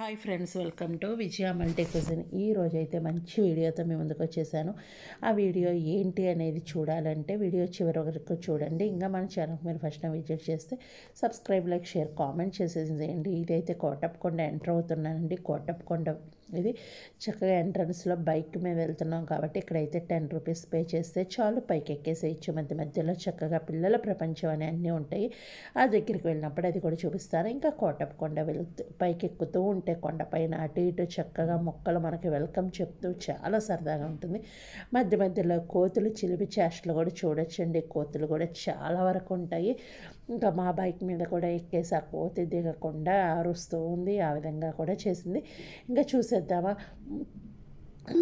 hi friends welcome to Vijaya multi cuisine ఈ రోజైతే మంచి వీడియోతో మీ ముందుకు వచ్చేసాను ఆ వీడియో ఏంటి అనేది చూడాలంటే వీడియో చివరి వరకు చూడండి ఇంకా మన ఛానల్కి మీరు ఫస్ట్ విజిట్ చేస్తే సబ్స్క్రైబ్ లైక్ షేర్ కామెంట్ చేసేసేయండి ఇదైతే కోటప్పకొండ ఎంటర్ అవుతున్నానండి కోటప్పకొండ ఇది చక్కగా ఎంట్రన్స్లో బైక్ మేము వెళ్తున్నాం కాబట్టి ఇక్కడైతే టెన్ రూపీస్ పే చేస్తే చాలు పైకి ఎక్కేసేయచ్చు మధ్య మధ్యలో చక్కగా పిల్లల ప్రపంచం అని అన్నీ ఉంటాయి ఆ దగ్గరికి వెళ్ళినప్పుడు అది కూడా చూపిస్తారు ఇంకా కోటపు కొండ వెళుతూ పైకి ఎక్కుతూ ఉంటే కొండపైన అటు ఇటు చక్కగా మొక్కలు మనకి వెల్కమ్ చెప్తూ చాలా సరదాగా ఉంటుంది మధ్య మధ్యలో కోతులు చిలిపి చేష్టలు కూడా చూడొచ్చండి కోతులు కూడా చాలా వరకు ఉంటాయి ఇంకా మా బైక్ మీద కూడా ఎక్కేసి ఆ కోతి దిగకుండా అరుస్తూ ఉంది ఆ విధంగా కూడా చేసింది ఇంకా చూసే చూసేద్దామా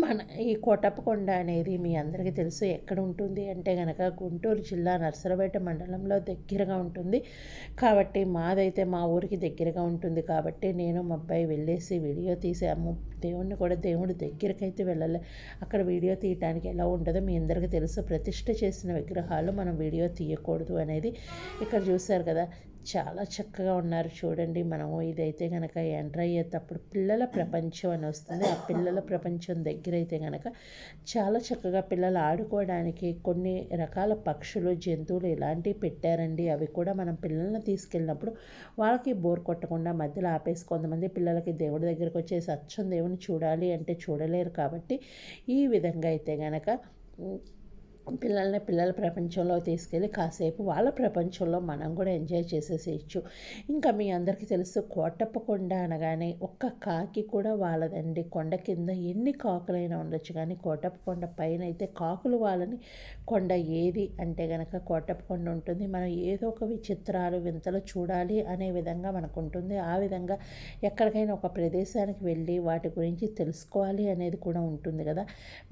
మన ఈ కోటప్పకొండ అనేది మీ అందరికీ తెలుసు ఎక్కడ ఉంటుంది అంటే కనుక గుంటూరు జిల్లా నర్సరపేట మండలంలో దగ్గరగా ఉంటుంది కాబట్టి మాదైతే మా ఊరికి దగ్గరగా ఉంటుంది కాబట్టి నేను మా అబ్బాయి వెళ్ళేసి వీడియో తీసాము దేవుణ్ణి కూడా దేవుడు అయితే వెళ్ళలే అక్కడ వీడియో తీయటానికి ఎలా ఉండదో మీ అందరికీ తెలుసు ప్రతిష్ట చేసిన విగ్రహాలు మనం వీడియో తీయకూడదు అనేది ఇక్కడ చూశారు కదా చాలా చక్కగా ఉన్నారు చూడండి మనము ఇదైతే కనుక ఎంటర్ అయ్యేటప్పుడు పిల్లల ప్రపంచం అని వస్తుంది ఆ పిల్లల ప్రపంచం దగ్గర అయితే కనుక చాలా చక్కగా పిల్లలు ఆడుకోవడానికి కొన్ని రకాల పక్షులు జంతువులు ఇలాంటివి పెట్టారండి అవి కూడా మనం పిల్లల్ని తీసుకెళ్ళినప్పుడు వాళ్ళకి బోర్ కొట్టకుండా మధ్యలో ఆపేసి కొంతమంది పిల్లలకి దేవుడి దగ్గరకు వచ్చేసి అచ్చం దేవుని చూడాలి అంటే చూడలేరు కాబట్టి ఈ విధంగా అయితే కనుక పిల్లల్ని పిల్లల ప్రపంచంలో తీసుకెళ్ళి కాసేపు వాళ్ళ ప్రపంచంలో మనం కూడా ఎంజాయ్ చేసేసేయచ్చు ఇంకా మీ అందరికీ తెలుసు కోటప్పకొండ అనగానే ఒక్క కాకి కూడా వాళ్ళదండి కొండ కింద ఎన్ని కాకులైనా ఉండొచ్చు కానీ కోటప్పకొండ పైన అయితే కాకులు వాళ్ళని కొండ ఏది అంటే కనుక కోటప్పకొండ ఉంటుంది మనం ఏదో ఒక విచిత్రాలు వింతలు చూడాలి అనే విధంగా మనకు ఉంటుంది ఆ విధంగా ఎక్కడికైనా ఒక ప్రదేశానికి వెళ్ళి వాటి గురించి తెలుసుకోవాలి అనేది కూడా ఉంటుంది కదా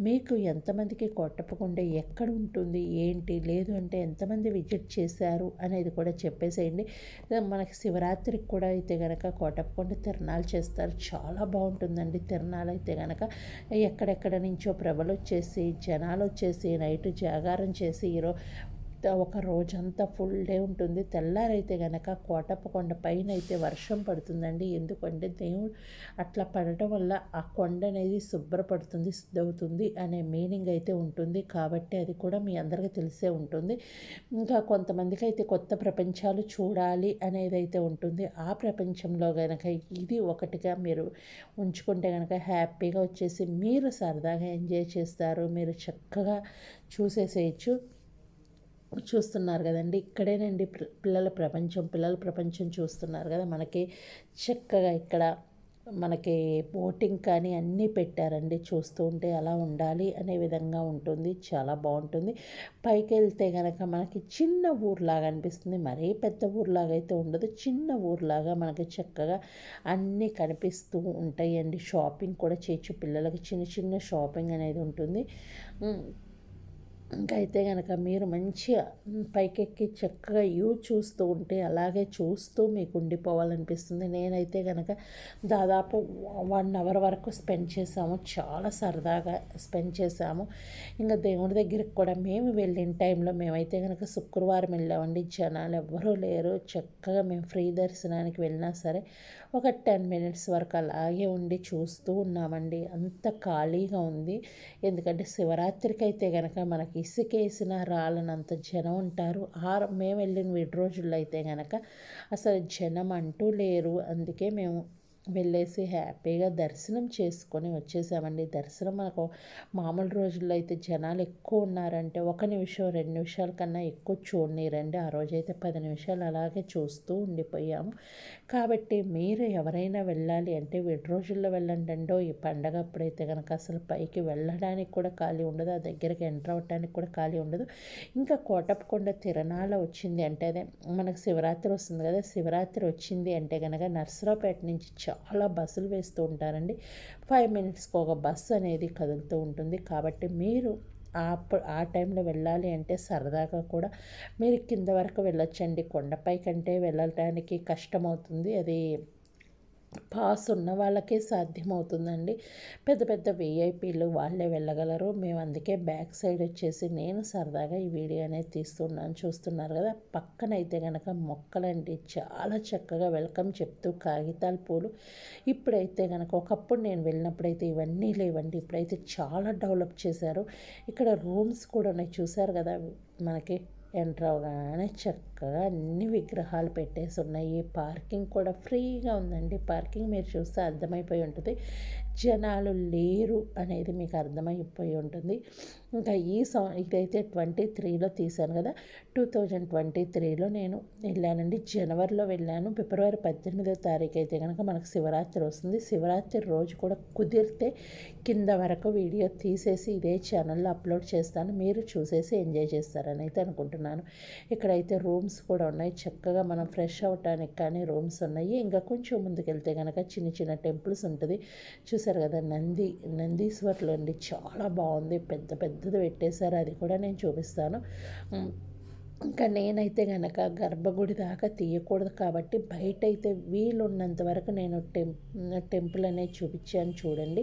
మీకు ఎంతమందికి కోటప్పకొండ ఎక్కడ ఎక్కడ ఉంటుంది ఏంటి లేదు అంటే ఎంతమంది విజిట్ చేశారు అనేది కూడా చెప్పేసేయండి మనకి శివరాత్రికి కూడా అయితే కనుక కోటప్పకొండ తిరణాలు చేస్తారు చాలా బాగుంటుందండి తిరణాలు అయితే కనుక ఎక్కడెక్కడ నుంచో ప్రభలు వచ్చేసి జనాలు వచ్చేసి నైట్ జాగారం చేసి ఈరోజు ఒక రోజంతా ఫుల్ డే ఉంటుంది తెల్లారైతే గనక కొండ పైన అయితే వర్షం పడుతుందండి ఎందుకంటే దేవుడు అట్లా పడటం వల్ల ఆ కొండ అనేది శుభ్రపడుతుంది శుద్ధవుతుంది అనే మీనింగ్ అయితే ఉంటుంది కాబట్టి అది కూడా మీ అందరికీ తెలిసే ఉంటుంది ఇంకా కొంతమందికి అయితే కొత్త ప్రపంచాలు చూడాలి అనేది అయితే ఉంటుంది ఆ ప్రపంచంలో కనుక ఇది ఒకటిగా మీరు ఉంచుకుంటే కనుక హ్యాపీగా వచ్చేసి మీరు సరదాగా ఎంజాయ్ చేస్తారు మీరు చక్కగా చూసేసేయచ్చు చూస్తున్నారు కదండి ఇక్కడేనండి పిల్లల ప్రపంచం పిల్లల ప్రపంచం చూస్తున్నారు కదా మనకి చక్కగా ఇక్కడ మనకి బోటింగ్ కానీ అన్నీ పెట్టారండి చూస్తూ ఉంటే అలా ఉండాలి అనే విధంగా ఉంటుంది చాలా బాగుంటుంది పైకి వెళ్తే కనుక మనకి చిన్న ఊర్లాగా అనిపిస్తుంది మరీ పెద్ద ఊర్లాగా అయితే ఉండదు చిన్న ఊర్లాగా మనకి చక్కగా అన్నీ కనిపిస్తూ ఉంటాయండి షాపింగ్ కూడా చేయొచ్చు పిల్లలకి చిన్న చిన్న షాపింగ్ అనేది ఉంటుంది ఇంకా అయితే కనుక మీరు మంచిగా పైకెక్కి చక్కగా యూ చూస్తూ ఉంటే అలాగే చూస్తూ మీకు ఉండిపోవాలనిపిస్తుంది నేనైతే కనుక దాదాపు వన్ అవర్ వరకు స్పెండ్ చేసాము చాలా సరదాగా స్పెండ్ చేసాము ఇంకా దేవుడి దగ్గరికి కూడా మేము వెళ్ళిన టైంలో మేమైతే కనుక శుక్రవారం వెళ్ళామండి జనాలు ఎవరూ లేరు చక్కగా మేము ఫ్రీ దర్శనానికి వెళ్ళినా సరే ఒక టెన్ మినిట్స్ వరకు అలాగే ఉండి చూస్తూ ఉన్నామండి అంత ఖాళీగా ఉంది ఎందుకంటే శివరాత్రికి అయితే కనుక మనకి ఇసుకేసిన రాళ్ళనంత జనం ఉంటారు ఆ మేము వెళ్ళిన విడి రోజుల్లో అయితే కనుక అసలు జనం అంటూ లేరు అందుకే మేము వెళ్ళేసి హ్యాపీగా దర్శనం చేసుకొని వచ్చేసామండి దర్శనం మాకు మామూలు రోజుల్లో అయితే జనాలు ఎక్కువ ఉన్నారంటే ఒక నిమిషం రెండు నిమిషాల కన్నా ఎక్కువ చూడనిరండి ఆ రోజైతే పది నిమిషాలు అలాగే చూస్తూ ఉండిపోయాము కాబట్టి మీరు ఎవరైనా వెళ్ళాలి అంటే వీడి రోజుల్లో వెళ్ళండి ఈ పండగ అప్పుడైతే కనుక అసలు పైకి వెళ్ళడానికి కూడా ఖాళీ ఉండదు ఆ దగ్గరికి ఎంటర్ అవ్వడానికి కూడా ఖాళీ ఉండదు ఇంకా కోటప్పకొండ తిరణాల వచ్చింది అంటే అదే మనకు శివరాత్రి వస్తుంది కదా శివరాత్రి వచ్చింది అంటే కనుక నర్సరావుపేట నుంచి చాలా బస్సులు వేస్తూ ఉంటారండి ఫైవ్ మినిట్స్కి ఒక బస్సు అనేది కదులుతూ ఉంటుంది కాబట్టి మీరు ఆ టైంలో వెళ్ళాలి అంటే సరదాగా కూడా మీరు కింద వరకు వెళ్ళొచ్చండి కొండపై కంటే వెళ్ళటానికి కష్టమవుతుంది అది పాస్ ఉన్న వాళ్ళకే సాధ్యమవుతుందండి పెద్ద పెద్ద విఐపీలు వాళ్ళే వెళ్ళగలరు మేము అందుకే బ్యాక్ సైడ్ వచ్చేసి నేను సరదాగా ఈ వీడియో అనేది తీస్తున్నాను చూస్తున్నారు కదా పక్కనైతే కనుక మొక్కలండి చాలా చక్కగా వెల్కమ్ చెప్తూ కాగితాల పూలు ఇప్పుడైతే కనుక ఒకప్పుడు నేను వెళ్ళినప్పుడైతే ఇవన్నీ లేవండి ఇప్పుడైతే చాలా డెవలప్ చేశారు ఇక్కడ రూమ్స్ కూడా ఉన్నాయి చూశారు కదా మనకి ఎంటర్ అవగానే చక్కగా అన్ని విగ్రహాలు పెట్టేసి ఉన్నాయి పార్కింగ్ కూడా ఫ్రీగా ఉందండి పార్కింగ్ మీరు చూస్తే అర్థమైపోయి ఉంటుంది జనాలు లేరు అనేది మీకు అర్థమైపోయి ఉంటుంది ఇంకా ఈ సం ఇదైతే ట్వంటీ త్రీలో తీశాను కదా టూ థౌజండ్ ట్వంటీ త్రీలో నేను వెళ్ళానండి జనవరిలో వెళ్ళాను ఫిబ్రవరి పద్దెనిమిదో తారీఖు అయితే కనుక మనకు శివరాత్రి వస్తుంది శివరాత్రి రోజు కూడా కుదిరితే కింద వరకు వీడియో తీసేసి ఇదే ఛానల్లో అప్లోడ్ చేస్తాను మీరు చూసేసి ఎంజాయ్ చేస్తారని అయితే అనుకుంటున్నాను ఇక్కడైతే రూమ్స్ కూడా ఉన్నాయి చక్కగా మనం ఫ్రెష్ అవటానికి కానీ రూమ్స్ ఉన్నాయి ఇంకా కొంచెం ముందుకెళ్తే కనుక చిన్న చిన్న టెంపుల్స్ ఉంటుంది చూసి చూసారు కదా నంది నందీశ్వర్లో అండి చాలా బాగుంది పెద్ద పెద్దది పెట్టేశారు అది కూడా నేను చూపిస్తాను ఇంకా నేనైతే గనక గర్భగుడి దాకా తీయకూడదు కాబట్టి బయట అయితే వీలున్నంత వరకు నేను టెం టెంపుల్ అనేది చూపించాను చూడండి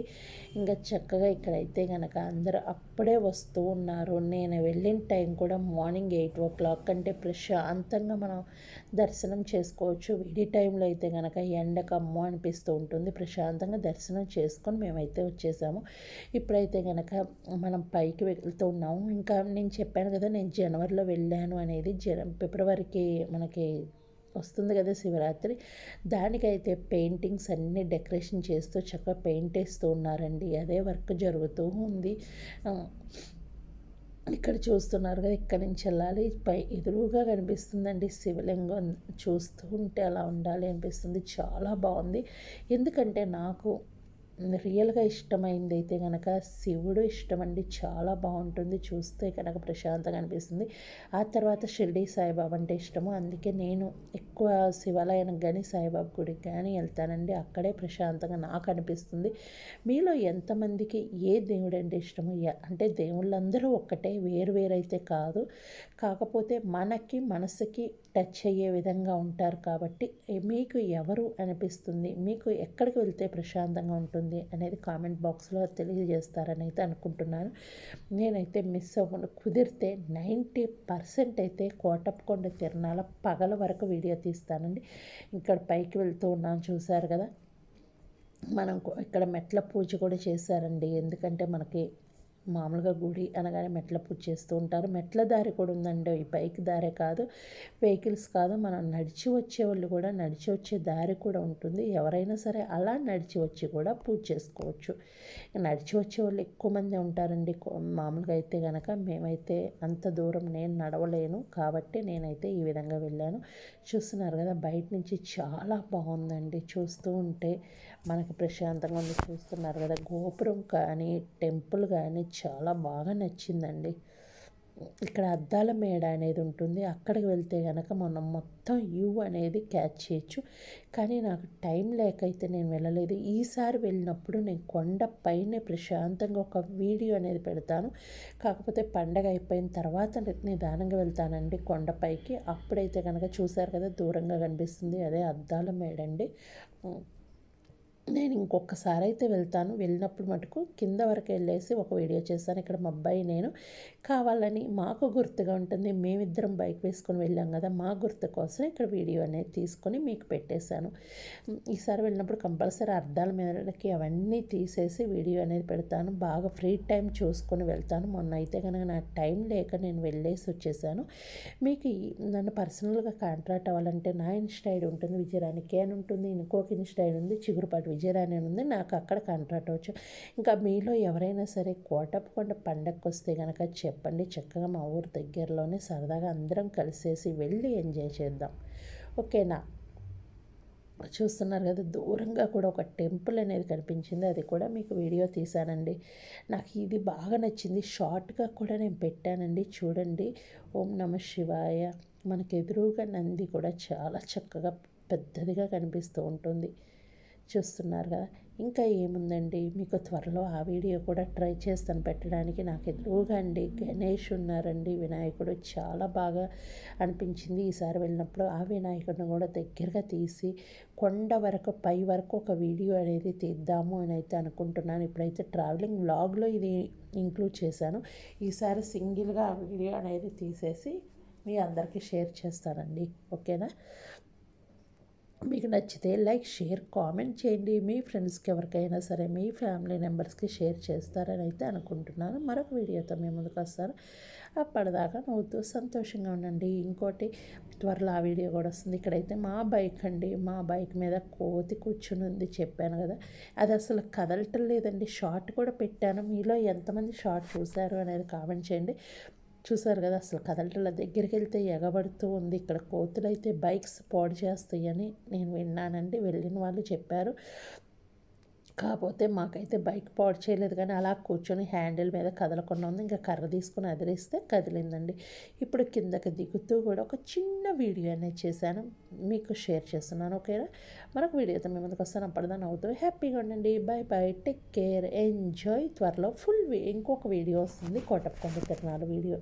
ఇంకా చక్కగా ఇక్కడైతే గనక అందరూ అప్పుడే వస్తూ ఉన్నారు నేను వెళ్ళిన టైం కూడా మార్నింగ్ ఎయిట్ ఓ క్లాక్ అంటే ప్రశాంతంగా మనం దర్శనం చేసుకోవచ్చు విడి టైంలో అయితే గనక ఎండకమ్మ అనిపిస్తూ ఉంటుంది ప్రశాంతంగా దర్శనం చేసుకొని మేమైతే వచ్చేసాము ఇప్పుడైతే గనక మనం పైకి వెళ్తూ ఉన్నాము ఇంకా నేను చెప్పాను కదా నేను జనవరిలో వెళ్ళాను అని అనేది జన ఫిబ్రవరికి మనకి వస్తుంది కదా శివరాత్రి దానికైతే పెయింటింగ్స్ అన్నీ డెకరేషన్ చేస్తూ చక్కగా పెయింట్ వేస్తూ ఉన్నారండి అదే వర్క్ జరుగుతూ ఉంది ఇక్కడ చూస్తున్నారు కదా ఇక్కడి నుంచి వెళ్ళాలి పై ఎదురుగా కనిపిస్తుందండి శివలింగం చూస్తూ ఉంటే అలా ఉండాలి అనిపిస్తుంది చాలా బాగుంది ఎందుకంటే నాకు రియల్గా ఇష్టమైంది అయితే కనుక శివుడు ఇష్టం అండి చాలా బాగుంటుంది చూస్తే కనుక ప్రశాంతంగా అనిపిస్తుంది ఆ తర్వాత షిర్డీ సాయిబాబా అంటే ఇష్టము అందుకే నేను ఎక్కువ శివాలయానికి కానీ సాయిబాబా గుడికి కానీ వెళ్తానండి అక్కడే ప్రశాంతంగా నాకు అనిపిస్తుంది మీలో ఎంతమందికి ఏ దేవుడు అంటే ఇష్టము అంటే దేవుళ్ళందరూ ఒక్కటే వేరు వేరైతే కాదు కాకపోతే మనకి మనసుకి టచ్ అయ్యే విధంగా ఉంటారు కాబట్టి మీకు ఎవరు అనిపిస్తుంది మీకు ఎక్కడికి వెళ్తే ప్రశాంతంగా ఉంటుంది అనేది కామెంట్ బాక్స్లో తెలియజేస్తారని అయితే అనుకుంటున్నాను నేనైతే మిస్ అవ్వకుండా కుదిరితే నైంటీ పర్సెంట్ అయితే కోటప్పకొండ తిరణాల పగల వరకు వీడియో తీస్తానండి ఇక్కడ పైకి వెళ్తూ ఉన్నాను చూశారు కదా మనం ఇక్కడ మెట్ల పూజ కూడా చేశారండి ఎందుకంటే మనకి మామూలుగా గుడి అనగానే మెట్ల పూజ చేస్తూ ఉంటారు మెట్ల దారి కూడా ఉందండి ఈ బైక్ దారే కాదు వెహికల్స్ కాదు మనం నడిచి వచ్చేవాళ్ళు కూడా నడిచి వచ్చే దారి కూడా ఉంటుంది ఎవరైనా సరే అలా నడిచి వచ్చి కూడా పూజ చేసుకోవచ్చు నడిచి వచ్చేవాళ్ళు ఎక్కువ మంది ఉంటారండి మామూలుగా అయితే కనుక మేమైతే అంత దూరం నేను నడవలేను కాబట్టి నేనైతే ఈ విధంగా వెళ్ళాను చూస్తున్నారు కదా బయట నుంచి చాలా బాగుందండి చూస్తూ ఉంటే మనకు ప్రశాంతంగా ఉంది చూస్తున్నారు కదా గోపురం కానీ టెంపుల్ కానీ చాలా బాగా నచ్చిందండి ఇక్కడ అద్దాల మేడ అనేది ఉంటుంది అక్కడికి వెళ్తే కనుక మనం మొత్తం యూ అనేది క్యాచ్ చేయొచ్చు కానీ నాకు టైం లేకైతే నేను వెళ్ళలేదు ఈసారి వెళ్ళినప్పుడు నేను కొండ పైన ప్రశాంతంగా ఒక వీడియో అనేది పెడతాను కాకపోతే పండగ అయిపోయిన తర్వాత నిదానంగా వెళ్తానండి కొండపైకి అప్పుడైతే కనుక చూశారు కదా దూరంగా కనిపిస్తుంది అదే అద్దాల అండి నేను ఇంకొకసారి అయితే వెళ్తాను వెళ్ళినప్పుడు మటుకు కింద వరకు వెళ్ళేసి ఒక వీడియో చేశాను ఇక్కడ మా అబ్బాయి నేను కావాలని మాకు గుర్తుగా ఉంటుంది మేమిద్దరం బైక్ వేసుకొని వెళ్ళాం కదా మా గుర్తు కోసం ఇక్కడ వీడియో అనేది తీసుకొని మీకు పెట్టేశాను ఈసారి వెళ్ళినప్పుడు కంపల్సరీ అర్థాల మేరకి అవన్నీ తీసేసి వీడియో అనేది పెడతాను బాగా ఫ్రీ టైం చూసుకొని వెళ్తాను మొన్న అయితే కనుక నాకు టైం లేక నేను వెళ్ళేసి వచ్చేసాను మీకు నన్ను పర్సనల్గా కాంట్రాక్ట్ అవ్వాలంటే నా ఇన్స్టైడ్ ఉంటుంది విజయరానికి అని ఉంటుంది ఇంకొక ఇన్స్టైడ్ ఉంది చిగురుపాటు విజయరాణి ఉంది నాకు అక్కడ కాంట్రాక్ట్ అవచ్చు ఇంకా మీలో ఎవరైనా సరే కోటప్పకొండ పండగకు వస్తే కనుక చెప్పండి చక్కగా మా ఊరు దగ్గరలోనే సరదాగా అందరం కలిసేసి వెళ్ళి ఎంజాయ్ చేద్దాం ఓకేనా చూస్తున్నారు కదా దూరంగా కూడా ఒక టెంపుల్ అనేది కనిపించింది అది కూడా మీకు వీడియో తీశానండి నాకు ఇది బాగా నచ్చింది షార్ట్గా కూడా నేను పెట్టానండి చూడండి ఓం నమ శివాయ మనకు ఎదురుగా నంది కూడా చాలా చక్కగా పెద్దదిగా కనిపిస్తూ ఉంటుంది చూస్తున్నారు కదా ఇంకా ఏముందండి మీకు త్వరలో ఆ వీడియో కూడా ట్రై చేస్తాను పెట్టడానికి నాకు ఎదురుగా అండి గణేష్ ఉన్నారండి వినాయకుడు చాలా బాగా అనిపించింది ఈసారి వెళ్ళినప్పుడు ఆ వినాయకుడిని కూడా దగ్గరగా తీసి కొండ వరకు పై వరకు ఒక వీడియో అనేది తీద్దాము అని అయితే అనుకుంటున్నాను ఇప్పుడైతే ట్రావెలింగ్ వ్లాగ్లో ఇది ఇంక్లూడ్ చేశాను ఈసారి సింగిల్గా ఆ వీడియో అనేది తీసేసి మీ అందరికీ షేర్ చేస్తానండి ఓకేనా మీకు నచ్చితే లైక్ షేర్ కామెంట్ చేయండి మీ ఫ్రెండ్స్కి ఎవరికైనా సరే మీ ఫ్యామిలీ మెంబర్స్కి షేర్ చేస్తారని అయితే అనుకుంటున్నాను మరొక వీడియోతో మేము ముందుకు వస్తాను అప్పటిదాకా నవ్వుతూ సంతోషంగా ఉండండి ఇంకోటి త్వరలో ఆ వీడియో కూడా వస్తుంది ఇక్కడైతే మా బైక్ అండి మా బైక్ మీద కోతి కూర్చుని ఉంది చెప్పాను కదా అది అసలు కదలటం లేదండి షార్ట్ కూడా పెట్టాను మీలో ఎంతమంది షార్ట్ చూశారు అనేది కామెంట్ చేయండి చూసారు కదా అసలు కదలటల దగ్గరికి వెళ్తే ఎగబడుతూ ఉంది ఇక్కడ కోతులైతే బైక్స్ పాడు చేస్తాయని నేను విన్నానండి వెళ్ళిన వాళ్ళు చెప్పారు కాకపోతే మాకైతే బైక్ పాడు చేయలేదు కానీ అలా కూర్చొని హ్యాండిల్ మీద కదలకుండా ఉంది ఇంకా కర్ర తీసుకుని అదిరిస్తే కదిలిందండి ఇప్పుడు కిందకి దిగుతూ కూడా ఒక చిన్న వీడియో అనేది చేశాను మీకు షేర్ చేస్తున్నాను ఓకేనా మనకు వీడియోతో మీ ముందుకు వస్తాను అప్పటిదాన్ని అవుతుంది హ్యాపీగా ఉండండి bye bye take care enjoy త్వరలో ఫుల్ ఇంకొక వీడియో వస్తుంది కోటప్పకొండ తిరణాలు వీడియో